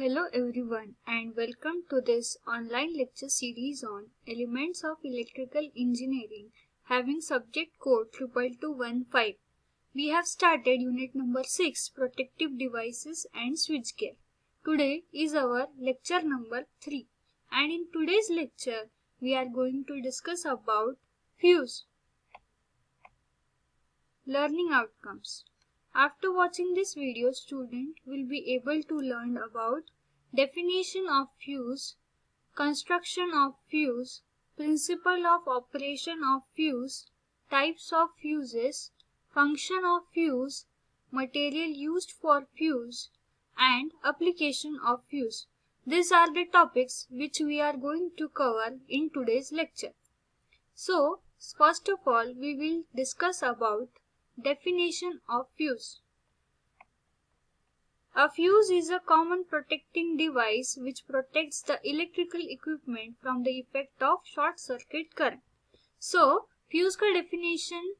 Hello everyone and welcome to this online lecture series on Elements of Electrical Engineering having subject code 32215. We have started unit number 6 Protective Devices and Switchgear. Today is our lecture number 3 and in today's lecture we are going to discuss about fuse. Learning outcomes. After watching this video, student will be able to learn about definition of fuse, construction of fuse, principle of operation of fuse, types of fuses, function of fuse, material used for fuse, and application of fuse. These are the topics which we are going to cover in today's lecture. So, first of all, we will discuss about Definition of fuse A fuse is a common protecting device which protects the electrical equipment from the effect of short circuit current so fuse का definition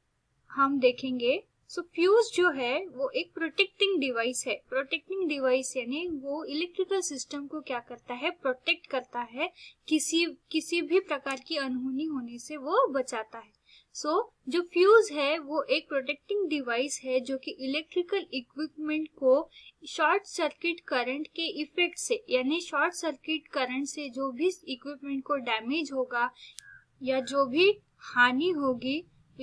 हम देखेंगे so so, fuse जो है वो एक protecting device है protecting device यानी वो इलेक्ट्रिकल सिस्टम को क्या करता है प्रोटेक्ट करता है किसी किसी भी प्रकार की अनहोनी होने से वो बचाता है सो so, जो फ्यूज है वो एक प्रोटेक्टिंग डिवाइस है जो कि इलेक्ट्रिकल इक्विपमेंट को शॉर्ट सर्किट करंट के इफेक्ट से यानी शॉर्ट सर्किट करंट से जो भी इक्विपमेंट को डैमेज होगा या जो भी हानि होगी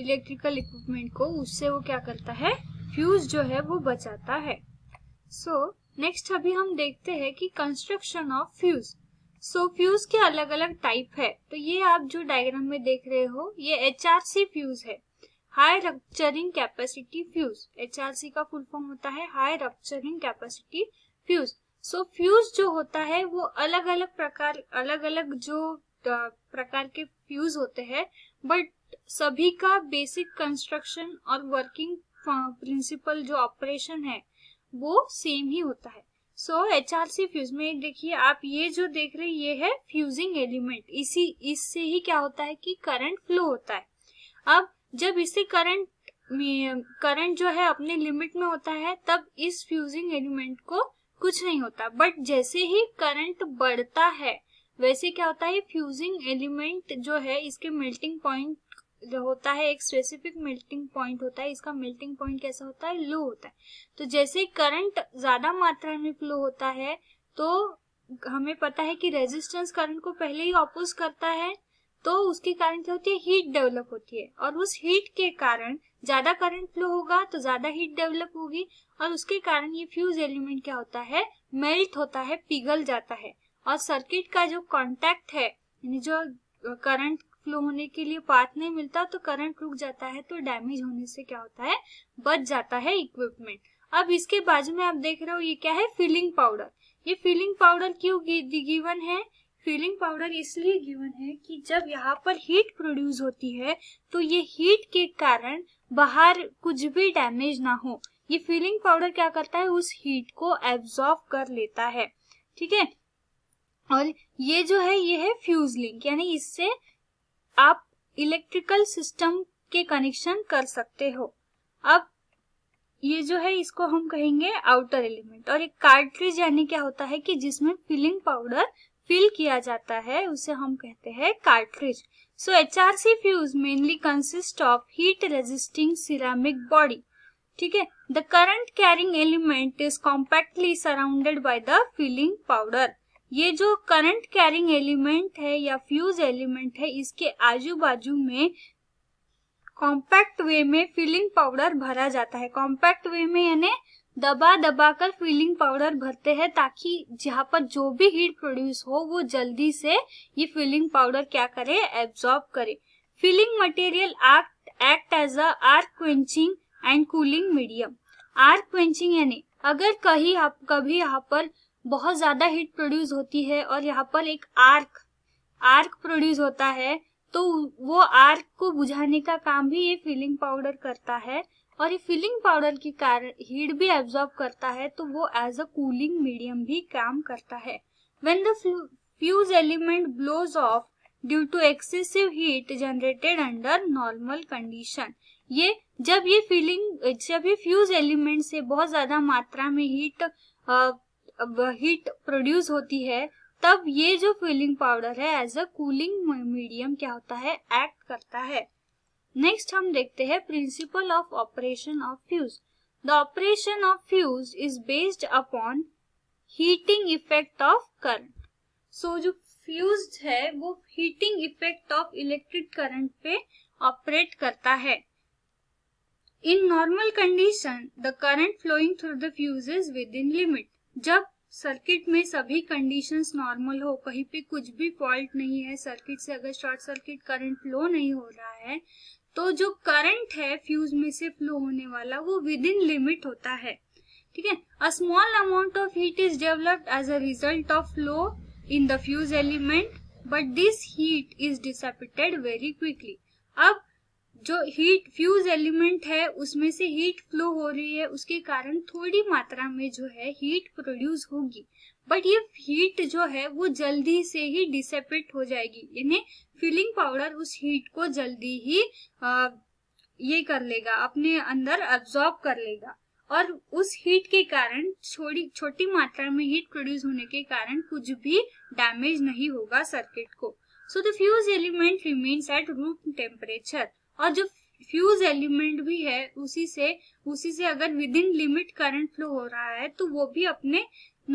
इलेक्ट्रिकल इक्विपमेंट को उससे वो क्या करता है फ्यूज जो है वो बचाता है सो so, नेक्स्ट अभी हम देखते हैं कि construction of fuse so fuse के अलग अलग टाइप है तो ये आप जो डायग्राम में देख रहे हो ये एच फ्यूज है high rupturing capacity fuse H का फुल फॉर्म होता है high rupturing capacity fuse so fuse जो होता है वो अलग अलग प्रकार अलग अलग जो प्रकार के फ्यूज होते हैं बट सभी का बेसिक कंस्ट्रक्शन और वर्किंग प्रिंसिपल जो ऑपरेशन है वो सेम ही होता है so H R C fuse में देखिए आप ये जो देख रहे हैं ये है फ्यूजिंग एलिमेंट इसी इससे ही क्या होता है कि करंट फ्लो होता है अब जब इससे करंट करंट जो है अपने लिमिट में होता है तब इस फ्यूजिंग एलिमेंट को कुछ नहीं होता बट जैसे ही करंट बढ़ता है वैसे क्या होता है फ्यूजिंग एलिमेंट जो है इसके मेल्टिंग पॉइंट होता है एक स्पेसिफिक मेल्टिंग पॉइंट होता है इसका मेल्टिंग पॉइंट कैसा होता है लो होता है तो जैसे ही करंट ज्यादा मात्रा में फ्लो होता है तो हमें पता है कि रेजिस्टेंस करंट को पहले ही ऑपोज करता है तो उसके कारण क्या होती है हीट डेवलप होती है और उस हीट के कारण ज्यादा करंट फ्लो होगा तो ज्यादा हीट डेवलप होगी और उसके कारण ये फ्यूज एलिमेंट क्या होता है मेल्ट होता है पिघल जाता है और सर्किट का जो कॉन्टेक्ट है यानी जो करंट फ्लो होने के लिए पार्ट नहीं मिलता तो करंट रुक जाता है तो डैमेज होने से क्या होता है बच जाता है इक्विपमेंट अब इसके बाजू में आप देख रहे हो ये क्या है फिलिंग पाउडर ये फिलिंग पाउडर क्यों गिवन है फिलिंग पाउडर इसलिए गिवन है कि जब यहाँ पर हीट प्रोड्यूस होती है तो ये हीट के कारण बाहर कुछ भी डैमेज ना हो ये फिलिंग पाउडर क्या करता है उस हीट को एब्जॉर्ब कर लेता है ठीक है और ये जो है ये है फ्यूजलिंग यानी इससे आप इलेक्ट्रिकल सिस्टम के कनेक्शन कर सकते हो अब ये जो है इसको हम कहेंगे आउटर एलिमेंट और एक कार्ट्रिज यानी क्या होता है कि जिसमें फिलिंग पाउडर फिल किया जाता है उसे हम कहते हैं cartridge so H R C fuse mainly consist of heat resisting ceramic body ठीक है the current carrying element is compactly surrounded by the filling powder ये जो करंट कैरिंग एलिमेंट है या फ्यूज एलिमेंट है इसके आजू बाजू में कॉम्पैक्ट वे में फिलिंग पाउडर भरा जाता है कॉम्पैक्ट वे में यानी दबा दबा कर फिलिंग पाउडर भरते हैं ताकि जहाँ पर जो भी हीट प्रोड्यूस हो वो जल्दी से ये फिलिंग पाउडर क्या करे एब्जॉर्ब करे filling material act as a quenching and cooling medium arc quenching यानी अगर कहीं आप कभी यहाँ पर बहुत ज़्यादा हीट प्रोड्यूस होती है और यहाँ पर एक आर्क आर्क प्रोड्यूस होता है तो वो आर्क को बुझाने का काम भी ये फिलिंग पाउडर करता है और ये फिलिंग पाउडर के कारण हीट भी एब्जॉर्ब करता है तो वो एज अ कूलिंग मीडियम भी काम करता है when the fuse element blows off due to excessive heat generated under normal condition ये जब ये फिलिंग जब ये फ्यूज एलिमेंट से बहुत ज्यादा मात्रा में हीट हीट प्रोड्यूस होती है तब ये जो फिलिंग पाउडर है एज अ कूलिंग मीडियम क्या होता है एक्ट करता है नेक्स्ट हम देखते हैं principle of operation of fuse the operation of fuse is based upon heating effect of current so जो फ्यूज है वो heating effect of electric current पे ऑपरेट करता है in normal condition the current flowing through the fuse is within limit जब circuit में सभी conditions normal हो कहीं पे कुछ भी फॉल्ट नहीं है सर्किट से अगर शॉर्ट सर्किट करंट फ्लो नहीं हो रहा है तो जो करंट है फ्यूज में से फ्लो होने वाला वो विद इन लिमिट होता है ठीक है a small amount of heat is developed as a result of flow in the fuse element but this heat is dissipated very quickly अब जो हीट फ्यूज एलिमेंट है उसमें से हीट फ्लो हो रही है उसके कारण थोड़ी मात्रा में जो है हीट प्रोड्यूस होगी बट ये हीट जो है वो जल्दी से ही डिसेपेट हो जाएगी यानी फिलिंग पाउडर उस हीट को जल्दी ही आ, ये कर लेगा अपने अंदर अब्जॉर्ब कर लेगा और उस हीट के कारण छोटी छोटी मात्रा में हीट प्रोड्यूस होने के कारण कुछ भी डैमेज नहीं होगा सर्किट को so the fuse element remains at room temperature और जो फ्यूज एलिमेंट भी है उसी से उसी से अगर within limit current flow हो रहा है तो वो भी अपने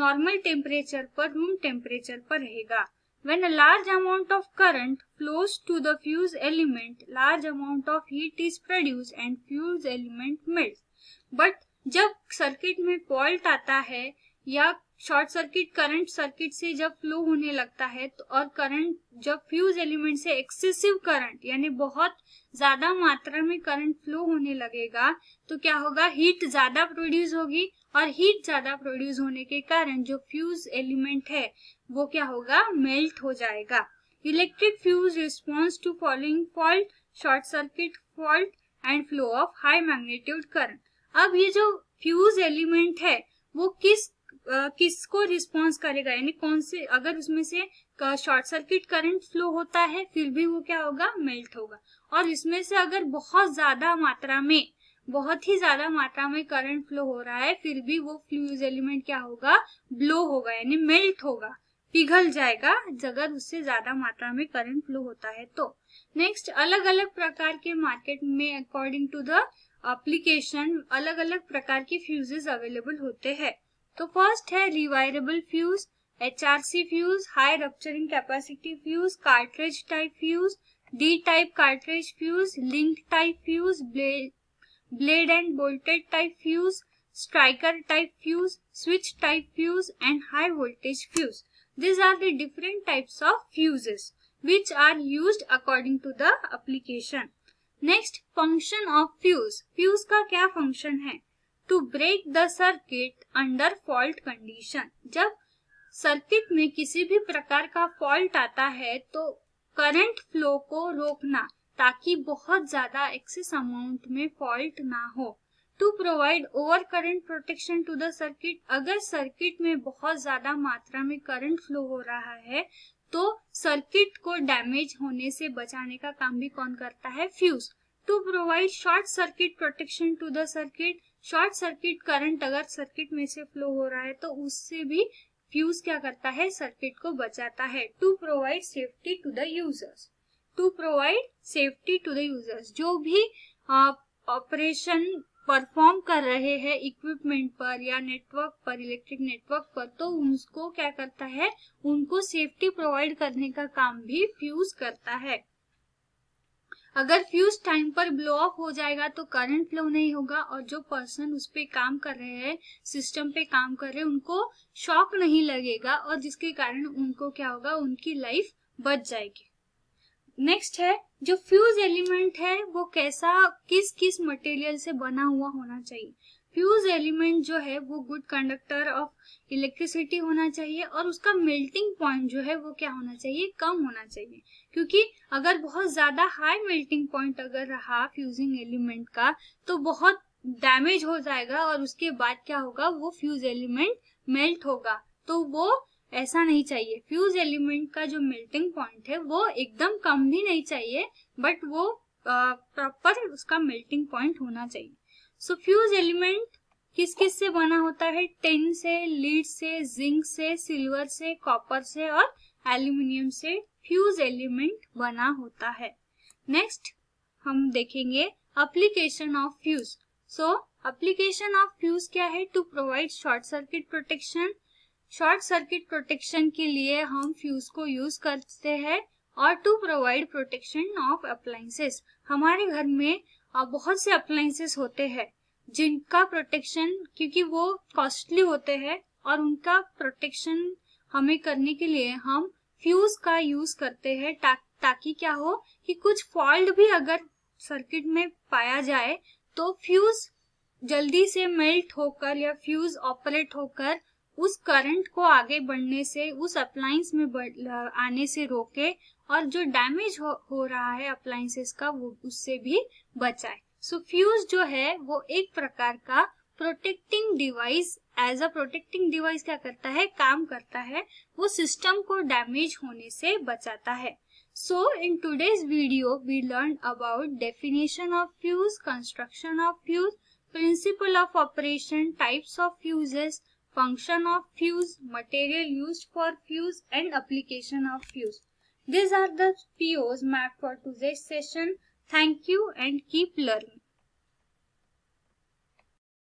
नॉर्मल टेम्परेचर पर रूम टेम्परेचर पर रहेगा when a large amount of current flows to the fuse element large amount of heat is produce and fuse element melt but जब सर्किट में फॉल्ट आता है या शॉर्ट सर्किट करंट सर्किट से जब फ्लो होने लगता है तो और करंट जब फ्यूज एलिमेंट से एक्सेसिव करंट यानी बहुत ज्यादा मात्रा में करंट फ्लो होने लगेगा तो क्या होगा हीट ज्यादा प्रोड्यूस होगी और हीट ज्यादा प्रोड्यूस होने के कारण जो फ्यूज एलिमेंट है वो क्या होगा मेल्ट हो जाएगा electric fuse response to following fault short circuit fault and flow of high magnitude current अब ये जो फ्यूज एलिमेंट है वो किस किसको रिस्पॉन्स करेगा यानी कौन से अगर उसमें से शॉर्ट सर्किट करंट फ्लो होता है फिर भी वो क्या होगा मेल्ट होगा और इसमें से अगर बहुत ज्यादा मात्रा में बहुत ही ज्यादा मात्रा में करंट फ्लो हो रहा है फिर भी वो फ्लूज एलिमेंट क्या होगा ब्लो होगा यानी मेल्ट होगा पिघल जाएगा अगर उससे ज्यादा मात्रा में करंट फ्लो होता है तो नेक्स्ट अलग अलग प्रकार के मार्केट में अकॉर्डिंग टू द एप्लीकेशन अलग अलग प्रकार के फ्यूजेस अवेलेबल होते हैं तो फर्स्ट है rewirable fuse H R C fuse high rupturing capacity fuse cartridge type fuse D type cartridge fuse link type fuse blade and bolted type fuse striker type fuse switch type fuse and high voltage fuse these are the different types of fuses which are use according to the application next function of fuse fuse का क्या function है to break the circuit under fault condition जब circuit में किसी भी प्रकार का fault आता है तो करंट फ्लो को रोकना ताकि बहुत ज्यादा एक्सेस अमाउंट में फॉल्ट ना हो to provide over current protection to the circuit अगर सर्किट में बहुत ज्यादा मात्रा में करंट फ्लो हो रहा है तो सर्किट को डैमेज होने से बचाने का काम भी कौन करता है fuse to provide short circuit protection to the circuit short circuit current अगर सर्किट में से फ्लो हो रहा है तो उससे भी फ्यूज क्या करता है सर्किट को बचाता है to provide safety to the users to provide safety to the users जो भी आप ऑपरेशन परफॉर्म कर रहे हैं इक्विपमेंट पर या नेटवर्क पर इलेक्ट्रिक नेटवर्क पर तो उनको क्या करता है उनको सेफ्टी प्रोवाइड करने का काम भी फ्यूज करता है अगर फ्यूज टाइम पर ब्लो ऑफ हो जाएगा तो करंट फ्लो नहीं होगा और जो पर्सन उस पर काम कर रहे हैं सिस्टम पे काम कर रहे हैं उनको शॉक नहीं लगेगा और जिसके कारण उनको क्या होगा उनकी लाइफ बच जाएगी नेक्स्ट है जो फ्यूज एलिमेंट है वो कैसा किस किस मटेरियल से बना हुआ होना चाहिए फ्यूज एलिमेंट जो है वो गुड कंडक्टर ऑफ इलेक्ट्रिसिटी होना चाहिए और उसका मेल्टिंग पॉइंट जो है वो क्या होना चाहिए कम होना चाहिए क्योंकि अगर बहुत ज्यादा हाई मेल्टिंग पॉइंट अगर रहा फ्यूजिंग एलिमेंट का तो बहुत डैमेज हो जाएगा और उसके बाद क्या होगा वो फ्यूज एलिमेंट मेल्ट होगा तो वो ऐसा नहीं चाहिए फ्यूज एलिमेंट का जो मेल्टिंग पॉइंट है वो एकदम कम भी नहीं चाहिए बट वो प्रॉपर उसका मेल्टिंग पॉइंट होना चाहिए सो फ्यूज एलिमेंट किस किस से बना होता है टेन से लीड से जिंक से सिल्वर से कॉपर से और एल्यूमिनियम से फ्यूज एलिमेंट बना होता है नेक्स्ट हम देखेंगे application of fuse so application of fuse क्या है to provide short circuit protection short circuit protection के लिए हम फ्यूज को यूज करते हैं और to provide protection of appliances हमारे घर में बहुत से अप्लाइंसेस होते हैं जिनका प्रोटेक्शन क्योंकि वो कॉस्टली होते हैं और उनका प्रोटेक्शन हमें करने के लिए हम फ्यूज का यूज करते हैं ता, ताकि क्या हो कि कुछ फॉल्ट भी अगर सर्किट में पाया जाए तो फ्यूज जल्दी से मेल्ट होकर या फ्यूज ऑपरेट होकर उस करंट को आगे बढ़ने से उस अप्लायंस में आने से रोके और जो डैमेज हो, हो रहा है अप्लायंसेस का वो उससे भी बचाए सो फ्यूज जो है वो एक प्रकार का protecting device as a protecting device क्या करता है काम करता है वो सिस्टम को डैमेज होने से बचाता है so in today's video we learn about definition of fuse construction of fuse principle of operation types of fuses function of fuse, material used for fuse and application of fuse. These are the POs mapped for today's session. Thank you and keep learning.